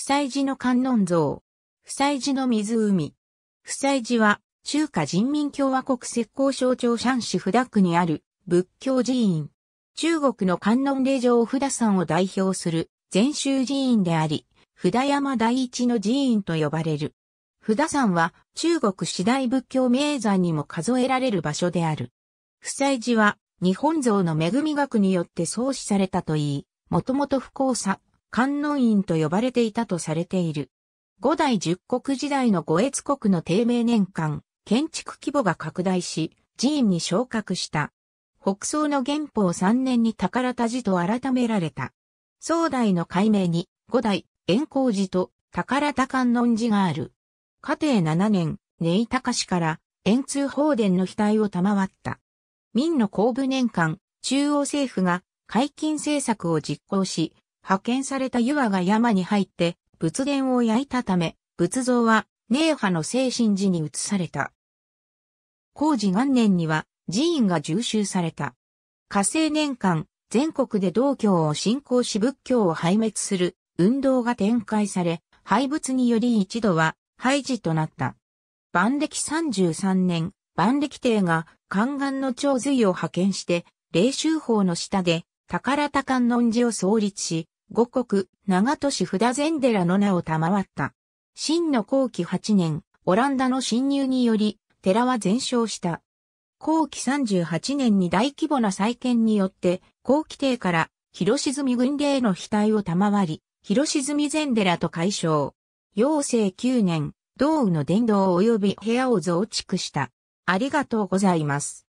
さいじの観音像、さいじの湖。さいじは、中華人民共和国石膏省庁山市札区にある仏教寺院。中国の観音霊場札山を代表する禅宗寺院であり、札山第一の寺院と呼ばれる。札山は中国四大仏教名山にも数えられる場所である。さいじは日本像の恵み学によって創始されたといい、もともと不幸さ、観音院と呼ばれていたとされている。五代十国時代の五越国の低迷年間、建築規模が拡大し、寺院に昇格した。北宋の元宝三年に宝田寺と改められた。宋代の改名に、五代、円光寺と宝田観音寺がある。家庭七年、根井隆から、円通宝殿の額を賜った。明の光部年間、中央政府が、解禁政策を実行し、派遣された湯和が山に入って仏殿を焼いたため、仏像は寧波の精神寺に移された。工事元年には寺院が重修された。火星年間、全国で道教を信仰し仏教を廃滅する運動が展開され、廃仏により一度は廃寺となった。万暦33年、万暦帝が宦官の長髄を派遣して、霊修法の下で宝田観音寺を創立し、五国、長都市札禅寺の名を賜った。真の後期8年、オランダの侵入により、寺は全焼した。後期38年に大規模な再建によって、後期帝から広沈軍令の額を賜り、広沈禅寺と解消。陽正9年、道雨の殿堂及び部屋を増築した。ありがとうございます。